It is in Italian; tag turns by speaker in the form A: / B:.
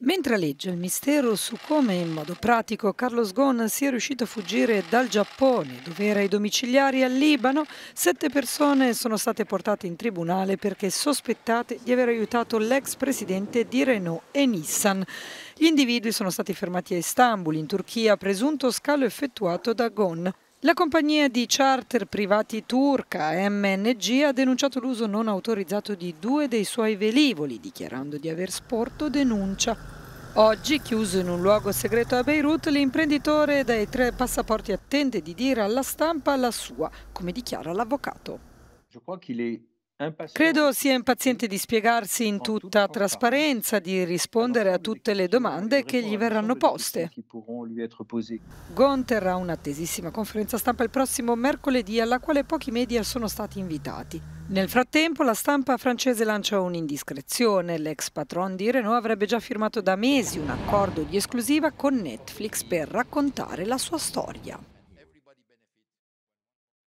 A: Mentre legge il mistero su come in modo pratico Carlos Ghosn sia riuscito a fuggire dal Giappone, dove era ai domiciliari al Libano, sette persone sono state portate in tribunale perché sospettate di aver aiutato l'ex presidente di Renault e Nissan. Gli individui sono stati fermati a Istanbul, in Turchia, presunto scalo effettuato da Ghosn. La compagnia di charter privati turca MNG ha denunciato l'uso non autorizzato di due dei suoi velivoli, dichiarando di aver sporto denuncia. Oggi, chiuso in un luogo segreto a Beirut, l'imprenditore dai tre passaporti attende di dire alla stampa la sua, come dichiara l'avvocato. Je crois qu'il est Credo sia impaziente di spiegarsi in tutta trasparenza, di rispondere a tutte le domande che gli verranno poste. Gonter ha un'attesissima conferenza stampa il prossimo mercoledì alla quale pochi media sono stati invitati. Nel frattempo la stampa francese lancia un'indiscrezione. L'ex patron di Renault avrebbe già firmato da mesi un accordo di esclusiva con Netflix per raccontare la sua storia.